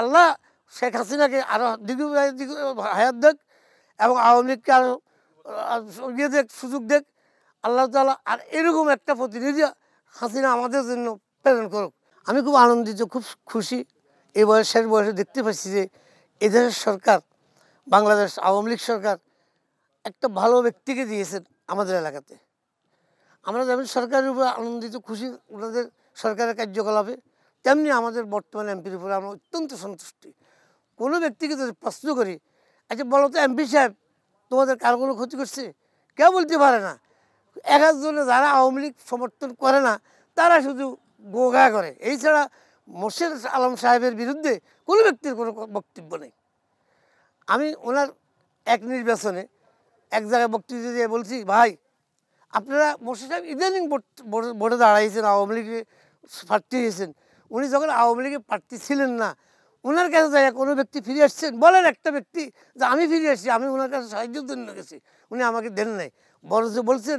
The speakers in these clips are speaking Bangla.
আল্লাহ শেখ হাসিনাকে আরও দ্বিগুণ হায়াত দেখ এবং আওয়ামী লীগকে আরও ইয়ে দেখ সুযোগ দেখ আল্লাহ তালা আর এরকম একটা প্রতিনিধি হাসিনা আমাদের জন্য প্রেরণ করুক আমি খুব আনন্দিত খুব খুশি এই বয়সের বয়সে দেখতে পাচ্ছি যে এদেশের সরকার বাংলাদেশ আওয়ামী লীগ সরকার একটা ভালো ব্যক্তিকে দিয়েছেন আমাদের এলাকাতে আমরা যেমন সরকারের উপরে আনন্দিত খুশি ওনাদের সরকারের কার্যকলাপে তেমনি আমাদের বর্তমান এমপির উপরে আমরা অত্যন্ত সন্তুষ্টি কোনো ব্যক্তিকে যদি প্রশ্ন করি আচ্ছা বলো তো এমপি সাহেব তোমাদের কারগুলো ক্ষতি করছে কেউ বলতে পারে না এক একজনে যারা আওয়ামী লীগ সমর্থন করে না তারা শুধু গোগা করে এই ছাড়া মোর্শেদ আলম সাহেবের বিরুদ্ধে কোনো ব্যক্তির কোনো বক্তব্য নেই আমি ওনার এক নির্বাচনে এক জায়গায় বক্তব্য দিয়ে বলছি ভাই আপনারা মোর্শেদ সাহেব ইদানিং ভোটে দাঁড়াইছেন আওয়ামী লীগে প্রার্থী হয়েছেন উনি যখন আওয়ামী লীগের প্রার্থী ছিলেন না ওনার কাছে যাই কোনো ব্যক্তি ফিরে আসছেন বলেন একটা ব্যক্তি যে আমি ফিরে আসছি আমি ওনার কাছে সাহায্যের জন্য গেছি উনি আমাকে দেন নাই বরঞ্চ বলছেন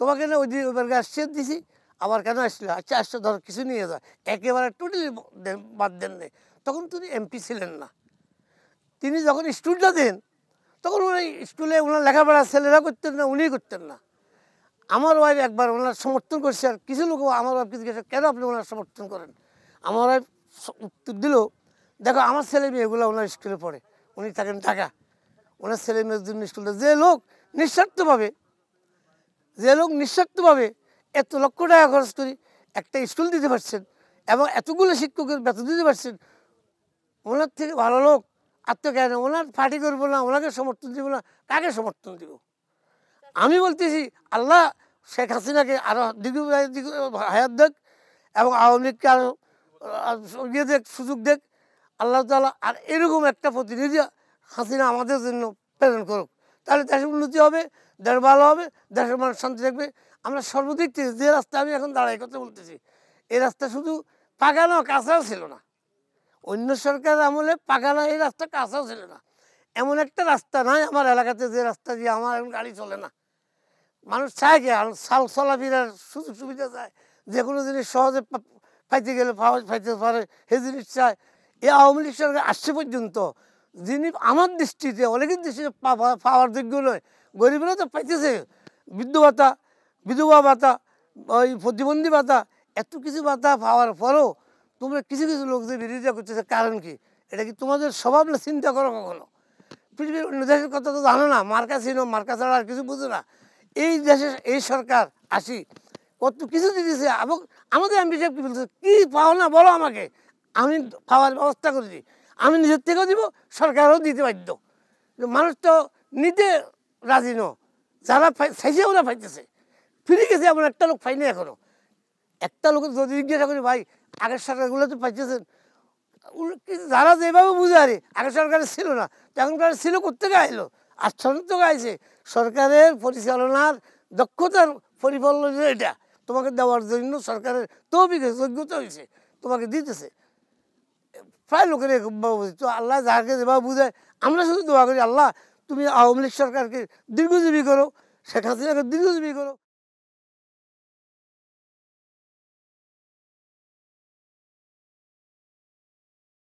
তোমাকে না ওই দিন ওবার আসছে দিছি আবার কেন আসলে আচ্ছা আসছে ধর কিছু নিয়ে যা একেবারে টোটালি বাদ দেন নাই তখন তিনি এমপি ছিলেন না তিনি যখন স্টুলটা দেন তখন উনি স্কুলে ওনার লেখাপড়া ছেলেরা করতেন না উনিই করতেন না আমার ওয়াইফ একবার ওনার সমর্থন করছে আর কিছু লোক আমার ওয়াইফ কিছু কেন আপনি ওনার সমর্থন করেন আমার উত্তর দিল দেখো আমার ছেলে মেয়েগুলো ওনার স্কুলে পড়ে উনি থাকেন ঢাকা ওনার ছেলে মেয়ের জন্য স্কুলটা যে লোক নিঃস্বার্থভাবে যে লোক নিঃস্বার্থভাবে এত লক্ষ টাকা খরচ করি একটা স্কুল দিতে পারছেন এবং এতগুলো শিক্ষকের বেতন দিতে পারছেন ওনার থেকে ভালো লোক আত্মজ্ঞান ওনার পার্টি করবো না ওনাকে সমর্থন দিব না কাকে সমর্থন দিব আমি বলতেছি আল্লাহ শেখ হাসিনাকে আরও দীর্ঘ হায়াত দেখ এবং আওয়ামী লীগকে আরও ইয়ে দেখ সুযোগ দেখ আল্লাহ তালা আর এরকম একটা প্রতিনিধি হাসিনা আমাদের জন্য প্রেরণ করুক তাহলে দেশের উন্নতি হবে দেশ ভালো হবে দেশের মানুষ শান্তি থাকবে আমরা সর্বদিক থেকে যে রাস্তা আমি এখন দাঁড়াই কথা বলতেছি এই রাস্তা শুধু পাকানো কাঁচাও ছিল না অন্য সরকার আমলে পাকানো এই রাস্তা কাঁচাও ছিল না এমন একটা রাস্তা নাই আমার এলাকাতে যে রাস্তা দিয়ে আমার এখন গাড়ি চলে না মানুষ চায় কি সাল চলাফেরার সুযোগ সুবিধা চায় যে কোনো জিনিস সহজে ফাইতে গেলে পাওয়া ফাইতে পারে সে জিনিস এ আওয়ামী লীগ সরকার আসছে পর্যন্ত যিনি আমার দৃষ্টিতে অনেকের দৃষ্টিতে পাওয়ার যোগ্য নয় গরিবরা তো পাইতেছে বৃদ্ধ ভাতা বিধবা ভাতা ওই প্রতিবন্ধী ভাতা এত কিছু ভাতা পাওয়ার পরও তোমরা কিছু কিছু লোকদের বিরোধিতা করতেছে কারণ কি এটা কি তোমাদের স্বভাব না চিন্তা করো কখনো পৃথিবীর অন্য দেশের কথা তো জানো না মার্কা ছিল মার্কা ছাড়া আর কিছু বুঝো না এই দেশের এই সরকার আসি কত কিছু দিতেছে এবং আমাদের এমপি সাহেব কী বলছে কী পাও না বলো আমাকে আমি পাওয়ার ব্যবস্থা করেছি আমি নিজের থেকেও দিব সরকারও দিতে বাধ্য মানুষ তো নিতে রাজি ন যারা চাইছে ওরা ফাইতেছে ফিরে গেছে এমন একটা লোক পাইনি এখনও একটা লোক যদি জিজ্ঞাসা করি ভাই আগের সরকারগুলো তো পাইতেছেন যারা যেভাবে বুঝে আরে আগের সরকারের ছিল না তখনকার ছিল কোথেকে আইলো আশ্চর্য তো গাইছে সরকারের পরিচালনার দক্ষতার পরিপল্লন এটা তোমাকে দেওয়ার জন্য সরকারের তৌফিকে যোগ্যতা হয়েছে তোমাকে দিতেছে প্রায় লোকের তো আল্লাহ যাকে যেভাবে বুঝায় আমরা শুধু দোয়া করি আল্লাহ তুমি আওয়ামী লীগ সরকারকে দীর্ঘজীবী করো শেখ হাসিনাকে দীর্ঘজীবী করো